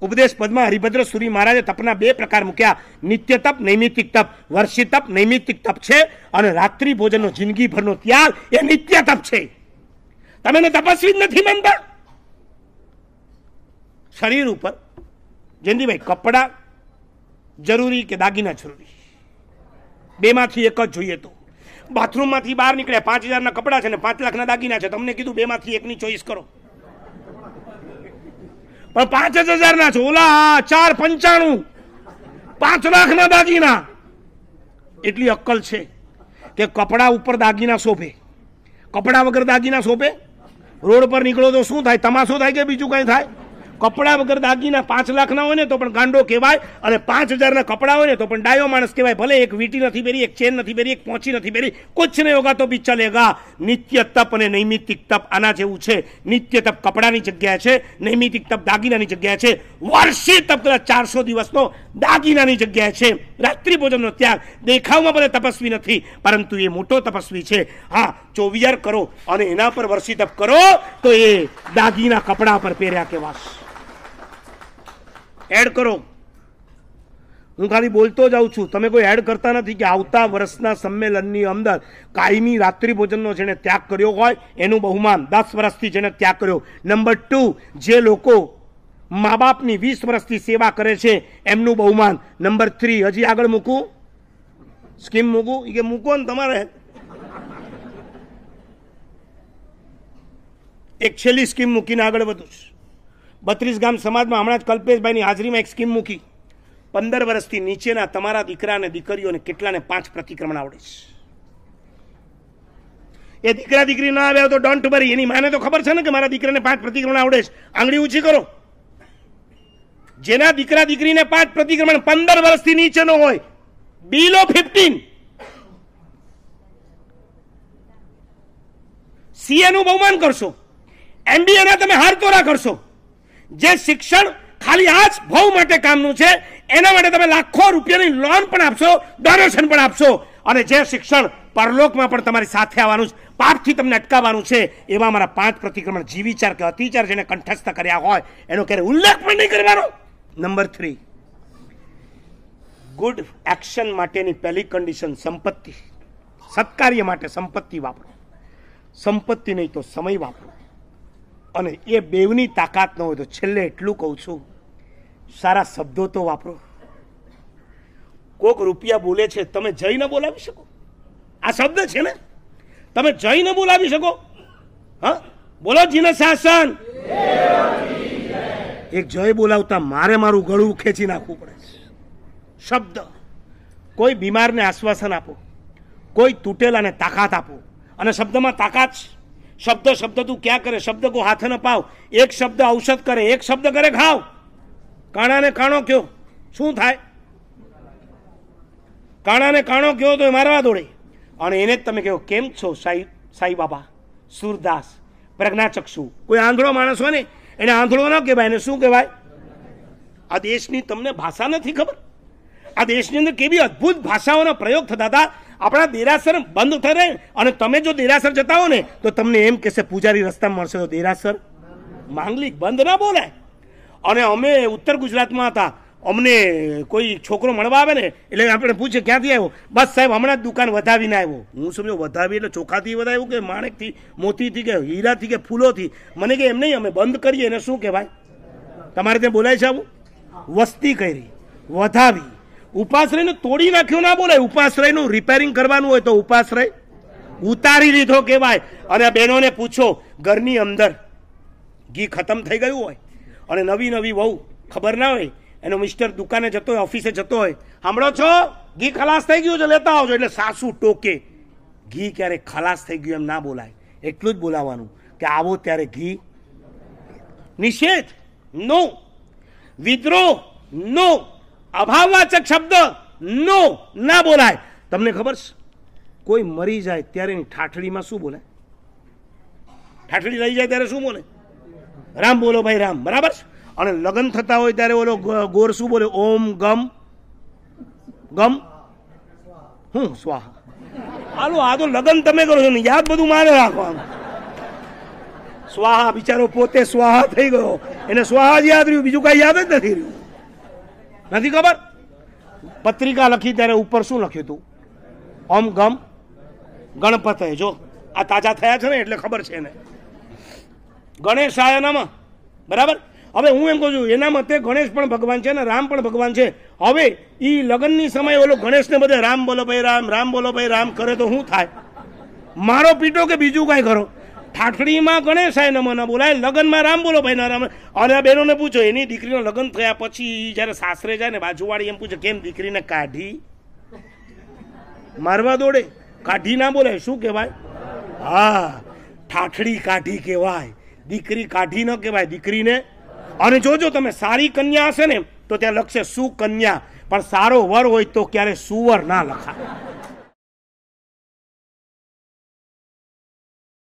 ઉપદેશ પદમાં હરિભદ્ર સુરી મહારાજે તપના બે પ્રકાર મૂક્યા નિત્ય તપ નૈમિતિક તપ વર્ષી તપ નૈમિતિક તપ છે અને રાત્રિ ભોજનનો જિંદગીભરનો ત્યાગ એ નિત્ય તપ છે તમે તપસ્વી જ નથી માનતા શરીર ઉપર જયંતિભાઈ કપડા જરૂરી કે દાગીના જરૂરી બેમાંથી એક જ જોઈએ તો બાથરૂમમાંથી બહાર નીકળ્યા પાંચ હજારના કપડાં છે ને પાંચ લાખના દાગીના છે તમને કીધું બેમાંથી એકની ચોઈસ કરો પણ પાંચ જ હજારના છે ઓલા ચાર પંચાણું પાંચ લાખના દાગીના એટલી અક્કલ છે કે કપડા ઉપર દાગીના શોભે કપડા વગર દાગીના શોભે રોડ પર નીકળો તો શું થાય તમાશો થાય કે બીજું કંઈ થાય કપડાં વગર દાગીના પાંચ લાખના હોય ને તો પણ ગાંડો કહેવાય અને પાંચ હજારના કપડાં હોય ને તો પણ ડાયો માણસ કહેવાય ભલે એક વીટી નથી પહેરી એક ચેન નથી પહેરી એક પોંચી નથી પહેરી કુછ નહીં હોગા તો બી ચલેગા નિત્ય તપ અને નૈમિતિક તપ આના જેવું છે નિત્ય તપ કપડાની જગ્યા છે નૈમિતિક તપ દાગીનાની જગ્યા છે વર્ષે તપ કદાચ ચારસો દિવસનો દાગીનાની જગ્યા છે રાત્રિ ભોજનનો ત્યાગ દેખાવમાં ભલે તપસ્વી નથી પરંતુ એ મોટો તપસ્વી છે હા ચોવિયાર કરો અને એના પર વર્ષી તપ કરો તો એ દાગીના કપડા પર પહેર્યા કહેવાશે એડ કરો હું ખાલી બોલતો જાઉં છું તમે કોઈ એડ કરતા નથી કે આવતા વર્ષના સંમેલનની અંદર કાયમી રાત્રિ ભોજનનો જેણે ત્યાગ કર્યો હોય એનું બહુમાન દસ વર્ષથી જેણે ત્યાગ કર્યો નંબર ટુ જે લોકો મા બાપની વીસ વર્ષથી સેવા કરે છે એમનું બહુમાન નંબર થ્રી હજી આગળ મૂકું સ્કીમ મૂકું કે મૂકો ને તમારે એક છેલ્લી સ્કીમ મૂકીને આગળ વધું છું બત્રીસ ગામ સમાજમાં હમણાં જ કલ્પેશભાઈની હાજરીમાં એક સ્કીમ મૂકી પંદર વર્ષથી નીચેના તમારા દીકરા અને દીકરીઓને કેટલાને પાંચ પ્રતિક્રમણ આવડે છે એ દીકરા દીકરી ના આવ્યા તો ડોન્ટ બરી એની માને તો ખબર છે ને કે મારા દીકરાને પાંચ પ્રતિક્રમણ આવડે છે આંગળી ઊંચી કરો જેના દીકરા દીકરીને પાંચ પ્રતિક્રમણ પંદર વર્ષથી નીચેનો હોય બિલો ફિફ્ટીન સીએનું બહુમાન કરશો એમબીએના તમે હાર તોરા કરશો જે શિક્ષણ ખાલી આ જ ભવ માટે કામનું છે એના માટે તમે લાખો રૂપિયાની લોન પણ આપશો ડોનેશન પણ આપશો અને જે શિક્ષણ પરલોકમાં પણ તમારી સાથે આવવાનું છે પાપથી તમને અટકાવવાનું છે એવા મારા પાંચ પ્રતિક્રમણ જીવિચાર કે અતિચાર જેને કંઠસ્થ કર્યા હોય એનો ક્યારે ઉલ્લેખ પણ નહીં કરવાનો નંબર થ્રી ગુડ એક્શન માટેની પહેલી કન્ડિશન સંપત્તિ સત્કાર્ય માટે સંપત્તિ વાપરો સંપત્તિ નહીં તો સમય વાપરો અને એ બેવની તાકાત ન હોય તો છેલ્લે એટલું કહું છું સારા શબ્દો તો વાપરો કોક રૂપિયા બોલે છે તમે જઈને બોલાવી શકો આ શબ્દ છે ને તમે જઈને બોલાવી શકો હા બોલો જીને શાસન એક જય બોલાવતા મારે મારું ગળું ખેંચી નાખવું પડે છે શબ્દ કોઈ બીમારને આશ્વાસન આપો કોઈ તૂટેલાને તાકાત આપો અને શબ્દમાં તાકાત છે શબ્દ શબ્દ તું ક્યાં કરે શબ્દ કો હાથ ન પાવ એક શબ્દ औषध કરે એક શબ્દ કરે ખાવ કાણાને કાણો કયો શું થાય કાણાને કાણો કયો તો એ મારવા દોડે અને એને જ તમે કહો કેમ છો સાઈ સાઈ બાબા સુરદાસ પ્રજ્ઞાચક્ષુ કોઈ આંધળો માણસ હોય ને એને આંધળો ન કહેવાય એને શું કહેવાય આ દેશની તમને ભાષા નથી ખબર આ દેશની અંદર કેવી અદ્ભુત ભાષાઓનો પ્રયોગ થતા હતા આપણા દેરાસર બંધ થશે અને તમે જો દેરાસર જતા હો ને તો તમને એમ કહેશે પૂજારી રસ્તા મળશે તો દેરાસર માંગલિક બંધ ના બોલાય અને અમે ઉત્તર ગુજરાતમાં હતા અમને કોઈ છોકરો મળવા આવે ને એટલે આપણે પૂછે ક્યાંથી આવ્યો બસ સાહેબ હમણાં જ દુકાન વધાવીને આવ્યો હું સમજો વધાવી એટલે ચોખાથી વધાવ્યું કે માણેકથી મોતીથી કે હીરાથી કે ફૂલોથી મને કે એમ નહીં અમે બંધ કરીએ એને શું કહેવાય તમારે ત્યાં બોલાય છે આવું વસ્તી કરી વધાવી ઉપાશ્રયને તોડી નાખ્યો ના બોલાય ઉપાશ્રયનું રિપેરિંગ કરવાનું હોય તો ઉપાશ્રય ઉતારી લીધો કહેવાય અને બહેનોને પૂછો ઘરની અંદર ઘી ખતમ થઈ ગયું હોય અને નવી નવી વહુ ખબર ના હોય એનો મિસ્ટર દુકાને જતો હોય ઓફિસે જતો હોય સાંભળો છો ઘી ખલાસ થઈ ગયું છે લેતા આવજો એટલે સાસુ ટોકે ઘી ક્યારે ખલાસ થઈ ગયું એમ ના બોલાય એટલું જ બોલાવાનું કે આવો ત્યારે ઘી નિષેધ નો વિદ્રોહ નો અભાવવાચક શબ્દ નો ના બોલાય તમને ખબર છે કોઈ મરી જાય ત્યારે એની ઠાઠડીમાં શું બોલે ઠાઠડી લઈ જાય ત્યારે શું બોલે રામ બોલો ભાઈ રામ બરાબર છે અને લગ્ન થતા હોય ત્યારે ઓલો ગોર શું બોલે ઓમ ગમ ગમ હું સ્વાહા હાલો આ તો લગ્ન તમે કરો છો ને યાદ બધું મારે રાખવાનું સ્વાહા બિચારો પોતે સ્વાહા થઈ ગયો એને સ્વાહા જ યાદ રહ્યું બીજું કાંઈ યાદ જ નથી રહ્યું નથી ખબર પત્રિકા લખી ત્યારે ઉપર શું લખ્યું હતું ઓમ ગમ ગણપત જો આ તાજા થયા છે ને એટલે ખબર છે એને ગણેશાય નામાં બરાબર હવે હું એમ કહું છું એના મતે ગણેશ પણ ભગવાન છે ને રામ પણ ભગવાન છે હવે એ લગ્નની સમયે ઓલો ગણેશને બધે રામ બોલો ભાઈ રામ રામ બોલો ભાઈ રામ કરે તો શું થાય મારો પીટો કે બીજું કાંઈ કરો ગણેશ સાહેબ નમઃ બોલાય લગ્નમાં રામ બોલો ભાઈ ના રામ અને બહેનોને પૂછો એની દીકરીનો લગ્ન થયા પછી જ્યારે સાસરે જાય ને બાજુવાળી એમ પૂછે કેમ દીકરીને કાઢી મારવા દોડે કાઢી ના બોલાય શું કહેવાય હા ઠાઠડી કાઢી કહેવાય દીકરી કાઢી ન કહેવાય દીકરીને અને જોજો તમે સારી કન્યા હશે ને તો ત્યાં લખશે સુકન્યા પણ સારો વર હોય તો ક્યારે સુવર ના લખાય